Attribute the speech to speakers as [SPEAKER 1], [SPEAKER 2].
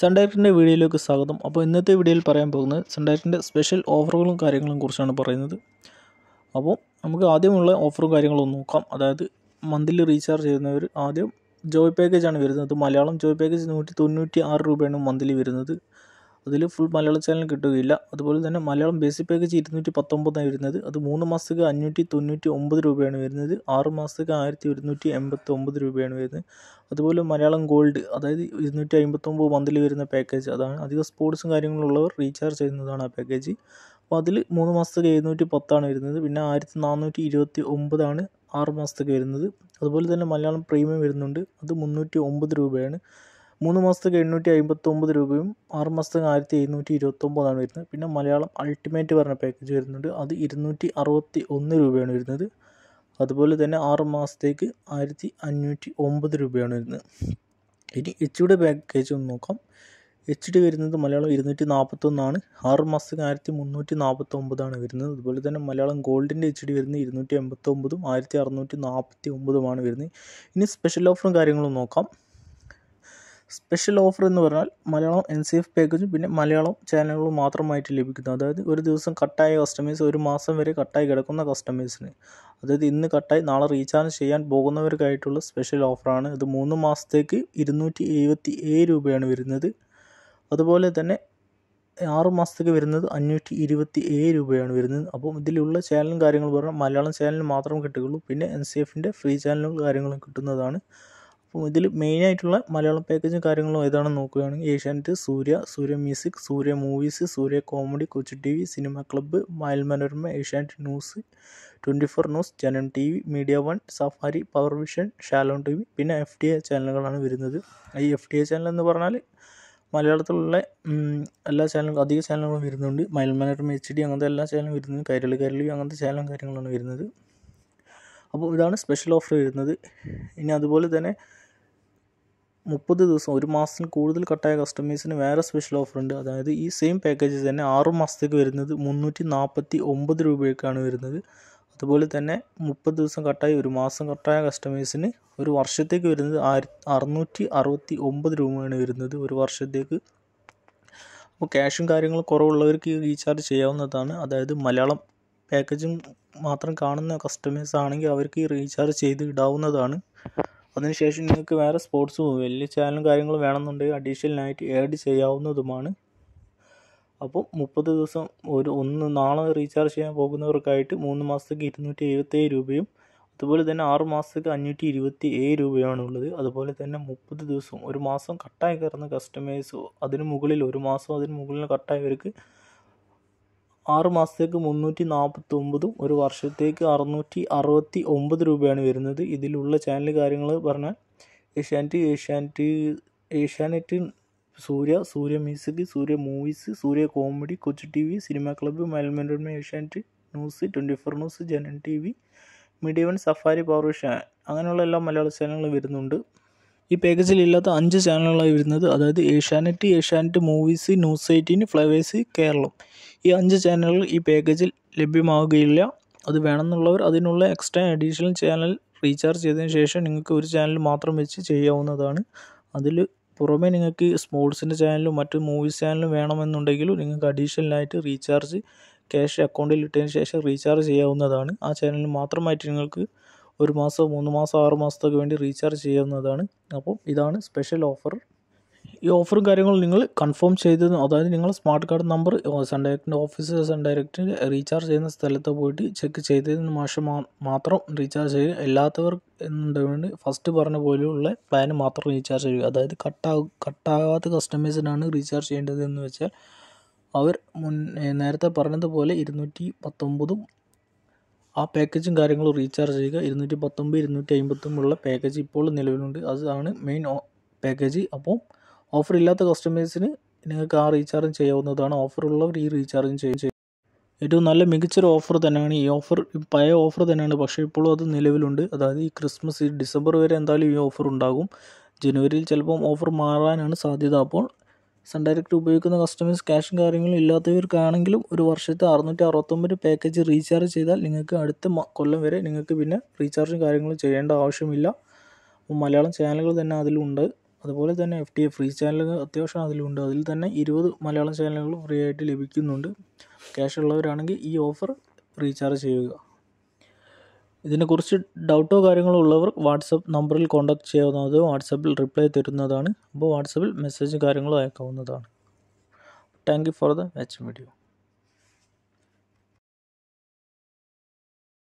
[SPEAKER 1] സൺഡയറക്റ്റിൻ്റെ വീഡിയോയിലേക്ക് സ്വാഗതം അപ്പോൾ ഇന്നത്തെ വീഡിയോയിൽ പറയാൻ പോകുന്നത് സൺഡയറക്റ്റിൻ്റെ സ്പെഷ്യൽ ഓഫറുകളും കാര്യങ്ങളും കുറിച്ചാണ് പറയുന്നത് അപ്പോൾ നമുക്ക് ആദ്യമുള്ള ഓഫറും കാര്യങ്ങളും നോക്കാം അതായത് മന്ത്ലി റീചാർജ് ചെയ്യുന്നവർ ആദ്യം ജോയ് പാക്കേജാണ് വരുന്നത് മലയാളം ജോയ് പാക്കേജ് നൂറ്റി തൊണ്ണൂറ്റി ആറ് രൂപയാണ് മന്ത്ലി വരുന്നത് അതിൽ ഫുൾ മലയാളം ചാനൽ കിട്ടുകയില്ല അതുപോലെ തന്നെ മലയാളം ബേസിക് പാക്കേജ് ഇരുന്നൂറ്റി പത്തൊമ്പതാണ് വരുന്നത് അത് മൂന്ന് മാസത്തേക്ക് അഞ്ഞൂറ്റി തൊണ്ണൂറ്റി ഒമ്പത് രൂപയാണ് വരുന്നത് ആറ് മാസത്തേക്ക് ആയിരത്തി ഒരുന്നൂറ്റി എൺപത്തി ഒമ്പത് രൂപയാണ് വരുന്നത് അതുപോലെ മലയാളം ഗോൾഡ് അതായത് ഇരുന്നൂറ്റി അമ്പത്തൊമ്പത് മന്തിൽ വരുന്ന പാക്കേജ് അതാണ് അധികം സ്പോർട്സും കാര്യങ്ങളുള്ളവർ റീചാർജ് ചെയ്യുന്നതാണ് ആ പാക്കേജ് അപ്പോൾ അതിൽ മൂന്ന് മാസത്തേക്ക് എഴുന്നൂറ്റി പത്താണ് വരുന്നത് പിന്നെ ആയിരത്തി നാനൂറ്റി ഇരുപത്തി ഒമ്പതാണ് ആറ് മാസത്തേക്ക് വരുന്നത് അതുപോലെ തന്നെ മലയാളം പ്രീമിയം വരുന്നുണ്ട് അത് മുന്നൂറ്റി ഒമ്പത് രൂപയാണ് മൂന്ന് മാസത്തേക്ക് എണ്ണൂറ്റി അമ്പത്തൊമ്പത് രൂപയും ആറ് മാസത്തേക്ക് ആയിരത്തി എഴുന്നൂറ്റി ഇരുപത്തൊമ്പതാണ് വരുന്നത് പിന്നെ മലയാളം അൾട്ടിമേറ്റ് പറഞ്ഞ പാക്കേജ് വരുന്നുണ്ട് അത് ഇരുന്നൂറ്റി അറുപത്തി ഒന്ന് രൂപയാണ് വരുന്നത് അതുപോലെ തന്നെ ആറ് മാസത്തേക്ക് ആയിരത്തി അഞ്ഞൂറ്റി ഒമ്പത് രൂപയാണ് വരുന്നത് ഇനി എച്ച് ഡി പാക്കേജ് ഒന്ന് നോക്കാം എച്ച് ഡി വരുന്നത് മലയാളം ഇരുന്നൂറ്റി നാൽപ്പത്തൊന്നാണ് ആറ് മാസത്തേക്ക് ആയിരത്തി മുന്നൂറ്റി നാൽപ്പത്തൊമ്പതാണ് വരുന്നത് അതുപോലെ തന്നെ മലയാളം ഗോൾഡിൻ്റെ എച്ച് ഡി വരുന്നത് ഇരുന്നൂറ്റി എൺപത്തൊമ്പതും ആയിരത്തി അറുന്നൂറ്റി നാൽപ്പത്തി ഒമ്പതുമാണ് വരുന്നത് ഇനി സ്പെഷ്യൽ ഓഫറും കാര്യങ്ങളും നോക്കാം സ്പെഷ്യൽ ഓഫർ എന്ന് പറഞ്ഞാൽ മലയാളം എൻ സി എഫ് പാക്കേജും പിന്നെ മലയാളം ചാനലുകളും മാത്രമായിട്ട് ലഭിക്കുന്നു അതായത് ഒരു ദിവസം കട്ടായ കസ്റ്റമേഴ്സ് ഒരു മാസം വരെ കട്ടായി കിടക്കുന്ന കസ്റ്റമേഴ്സിന് അതായത് ഇന്ന് കട്ടായി നാളെ റീചാർജ് ചെയ്യാൻ പോകുന്നവർക്കായിട്ടുള്ള സ്പെഷ്യൽ ഓഫറാണ് ഇത് മൂന്ന് മാസത്തേക്ക് ഇരുന്നൂറ്റി എഴുപത്തി ഏഴ് രൂപയാണ് വരുന്നത് അതുപോലെ തന്നെ ആറ് മാസത്തേക്ക് വരുന്നത് അഞ്ഞൂറ്റി ഇരുപത്തി ഏഴ് രൂപയാണ് വരുന്നത് അപ്പം ഇതിലുള്ള ചാനലും കാര്യങ്ങളും പറഞ്ഞാൽ മലയാളം ചാനൽ മാത്രം കിട്ടുകയുള്ളൂ പിന്നെ എൻ സി എഫിൻ്റെ ഫ്രീ ചാനലുകൾ കാര്യങ്ങളും കിട്ടുന്നതാണ് അപ്പോൾ ഇതിൽ മെയിനായിട്ടുള്ള മലയാളം പാക്കേജും കാര്യങ്ങളും ഏതാണെന്ന് നോക്കുകയാണെങ്കിൽ Asianet Surya Surya music Surya movies Surya comedy Kochu T V cinema club മയൽ Manorama Asianet news twenty four news Janam T V media one safari power vision Shalom T V പിന്നെ എഫ് ഡി എ ചാനലുകളാണ് വരുന്നത് ഈ എഫ് ഡി എ ചാനൽ എന്ന് പറഞ്ഞാൽ മലയാളത്തിലുള്ള എല്ലാ ചാനലും അധിക ചാനലുകളും വരുന്നുണ്ട് മയൽ മനോരമ എച്ച് ഡി അങ്ങനത്തെ എല്ലാ ചാനലും വരുന്നുണ്ട് കൈരളി കൈരളി അങ്ങനത്തെ ചാനലും കാര്യങ്ങളാണ് വരുന്നത് അപ്പോൾ ഇതാണ് സ്പെഷ്യൽ ഓഫർ വരുന്നത് ഇനി അതുപോലെ തന്നെ മുപ്പത് ദിവസം ഒരു മാസത്തിന് കൂടുതൽ കട്ടായ കസ്റ്റമേഴ്സിന് വേറെ സ്പെഷ്യൽ ഓഫർ ഉണ്ട് അതായത് ഈ സെയിം പാക്കേജ് തന്നെ ആറു മാസത്തേക്ക് വരുന്നത് മുന്നൂറ്റി നാൽപ്പത്തി ഒമ്പത് രൂപയ്ക്കാണ് വരുന്നത് അതുപോലെ തന്നെ മുപ്പത് ദിവസം കട്ടായി ഒരു മാസം കട്ടായ കസ്റ്റമേഴ്സിന് ഒരു വർഷത്തേക്ക് വരുന്നത് ആയിര അറുന്നൂറ്റി അറുപത്തി ഒമ്പത് രൂപയാണ് വരുന്നത് ഒരു വർഷത്തേക്ക് അപ്പോൾ ക്യാഷും കാര്യങ്ങളും കുറവുള്ളവർക്ക് ഈ റീചാർജ് ചെയ്യാവുന്നതാണ് അതായത് മലയാളം പാക്കേജും മാത്രം കാണുന്ന കസ്റ്റമേഴ്സ് ആണെങ്കിൽ അവർക്ക് ഈ റീചാർജ് ചെയ്ത് ഇടാവുന്നതാണ് അതിനുശേഷം നിങ്ങൾക്ക് വേറെ സ്പോർട്സ് വലിയ ചാനലും കാര്യങ്ങളും വേണമെന്നുണ്ടെങ്കിൽ അഡീഷണലായിട്ട് ആഡ് ചെയ്യാവുന്നതുമാണ് അപ്പോൾ മുപ്പത് ദിവസം ഒരു ഒന്ന് നാളെ റീചാർജ് ചെയ്യാൻ പോകുന്നവർക്കായിട്ട് മൂന്ന് മാസത്തേക്ക് ഇരുന്നൂറ്റി എഴുപത്തേഴ് രൂപയും അതുപോലെ തന്നെ ആറ് മാസത്തേക്ക് അഞ്ഞൂറ്റി ഇരുപത്തി ഏഴ് രൂപയാണ് ഉള്ളത് അതുപോലെ തന്നെ മുപ്പത് ദിവസം ഒരു മാസം കട്ടായി കയറുന്ന കസ്റ്റമേഴ്സ് അതിന് മുകളിൽ ഒരു മാസം അതിന് മുകളിൽ കട്ടായവർക്ക് ആറ് മാസത്തേക്ക് മുന്നൂറ്റി നാൽപ്പത്തി ഒമ്പതും ഒരു വർഷത്തേക്ക് അറുന്നൂറ്റി അറുപത്തി ഒമ്പത് രൂപയാണ് വരുന്നത് ഇതിലുള്ള ചാനൽ കാര്യങ്ങൾ പറഞ്ഞാൽ Asianet Asianet Asianet Surya Surya music Surya movies Surya comedy Kochu T V cinema club മലമനോരമ Asianet news twenty four news Janam T V media safari power അങ്ങനെ അങ്ങനെയുള്ള എല്ലാ മലയാള ചാനലുകളും വരുന്നുണ്ട് ഈ പാക്കേജിൽ ഇല്ലാത്ത അഞ്ച് ചാനലുകളായി വരുന്നത് അതായത് Asianet Asianet movies news eighteen flowers Keralam ഈ അഞ്ച് ചാനലുകൾ ഈ പാക്കേജിൽ ലഭ്യമാവുകയില്ല അത് വേണമെന്നുള്ളവർ അതിനുള്ള എക്സ്ട്രാ അഡീഷണൽ ചാനൽ റീചാർജ് ചെയ്തതിന് ശേഷം നിങ്ങൾക്ക് ഒരു ചാനൽ മാത്രം വെച്ച് ചെയ്യാവുന്നതാണ് അതിൽ പുറമേ നിങ്ങൾക്ക് സ്പോർട്സിൻ്റെ ചാനലും മറ്റ് മൂവീസ് ചാനലും വേണമെന്നുണ്ടെങ്കിലും നിങ്ങൾക്ക് അഡീഷണലായിട്ട് റീചാർജ് ക്യാഷ് അക്കൗണ്ടിൽ ഇട്ടതിന് ശേഷം റീചാർജ് ചെയ്യാവുന്നതാണ് ആ ചാനൽ മാത്രമായിട്ട് നിങ്ങൾക്ക് ഒരു മാസം മൂന്ന് മാസം ആറ് മാസത്തേക്ക് വേണ്ടി റീചാർജ് ചെയ്യാവുന്നതാണ് അപ്പോൾ ഇതാണ് സ്പെഷ്യൽ ഓഫർ ഈ ഓഫറും കാര്യങ്ങളും നിങ്ങൾ കൺഫേം ചെയ്ത് അതായത് നിങ്ങൾ സ്മാർട്ട് കാർഡ് നമ്പർ സൺ ഡയറക്റ്റിൻ്റെ ഓഫീസ് സൺ ഡയറക്റ്റിൽ റീചാർജ് ചെയ്യുന്ന സ്ഥലത്ത് പോയിട്ട് ചെക്ക് ചെയ്തതിന് മാഷം മാത്രം റീചാർജ് ചെയ്യുക അല്ലാത്തവർ എന്നുണ്ടെങ്കിൽ ഫസ്റ്റ് പറഞ്ഞ പോലെയുള്ള പ്ലാൻ മാത്രം റീചാർജ് ചെയ്യുക അതായത് കട്ടാകും കട്ടാകാത്ത കസ്റ്റമേഴ്സിനാണ് റീചാർജ് ചെയ്യേണ്ടതെന്ന് വെച്ചാൽ അവർ മുൻ നേരത്തെ പറഞ്ഞതുപോലെ ഇരുന്നൂറ്റി പത്തൊമ്പതും ആ പാക്കേജും കാര്യങ്ങളും റീചാർജ് ചെയ്യുക ഇരുന്നൂറ്റി പത്തൊമ്പത് ഇരുന്നൂറ്റി അമ്പത്തൊമ്പതുള്ള പാക്കേജ് ഇപ്പോൾ നിലവിലുണ്ട് അതാണ് മെയിൻ പാക്കേജ് അപ്പോൾ ഓഫർ ഇല്ലാത്ത കസ്റ്റമേഴ്സിന് നിങ്ങൾക്ക് ആ റീചാർജ് ചെയ്യാവുന്നതാണ് ഓഫർ ഉള്ളവർ ഈ റീചാർജ് ചെയ്യും ഏറ്റവും നല്ല മികച്ചൊരു ഓഫർ തന്നെയാണ് ഈ ഓഫർ പഴയ ഓഫർ തന്നെയാണ് പക്ഷേ ഇപ്പോഴും അത് നിലവിലുണ്ട് അതായത് ഈ ക്രിസ്മസ് ഡിസംബർ വരെ എന്തായാലും ഈ ഓഫർ ഉണ്ടാകും ജനുവരിയിൽ ചിലപ്പം ഓഫർ മാറാനാണ് സാധ്യത അപ്പോൾ ഡയറക്റ്റ് ഉപയോഗിക്കുന്ന കസ്റ്റമേഴ്സ് ക്യാഷും കാര്യങ്ങളും ഇല്ലാത്തവർക്കാണെങ്കിലും ഒരു വർഷത്തെ അറുന്നൂറ്റി അറുപത്തൊമ്പത് പാക്കേജ് റീചാർജ് ചെയ്താൽ നിങ്ങൾക്ക് അടുത്ത കൊല്ലം വരെ നിങ്ങൾക്ക് പിന്നെ റീചാർജും കാര്യങ്ങളും ചെയ്യേണ്ട ആവശ്യമില്ല മലയാളം ചാനലുകൾ തന്നെ അതിലുണ്ട് അതുപോലെ തന്നെ എഫ് ടി എഫ് ഫ്രീ ചാനലുകൾ അത്യാവശ്യം അതിലുണ്ട് അതിൽ തന്നെ ഇരുപത് മലയാളം ചാനലുകൾ ഫ്രീ ആയിട്ട് ലഭിക്കുന്നുണ്ട് ക്യാഷ് ഉള്ളവരാണെങ്കിൽ ഈ ഓഫർ റീചാർജ് ചെയ്യുക ഇതിനെക്കുറിച്ച് ഡൗട്ടോ കാര്യങ്ങളോ ഉള്ളവർ വാട്സപ്പ് നമ്പറിൽ കോൺടാക്ട് ചെയ്യാവുന്നതും വാട്സപ്പിൽ റിപ്ലൈ തരുന്നതാണ് അപ്പോൾ വാട്സപ്പിൽ മെസ്സേജ് കാര്യങ്ങളോ അയക്കാവുന്നതാണ് thank you for the watching video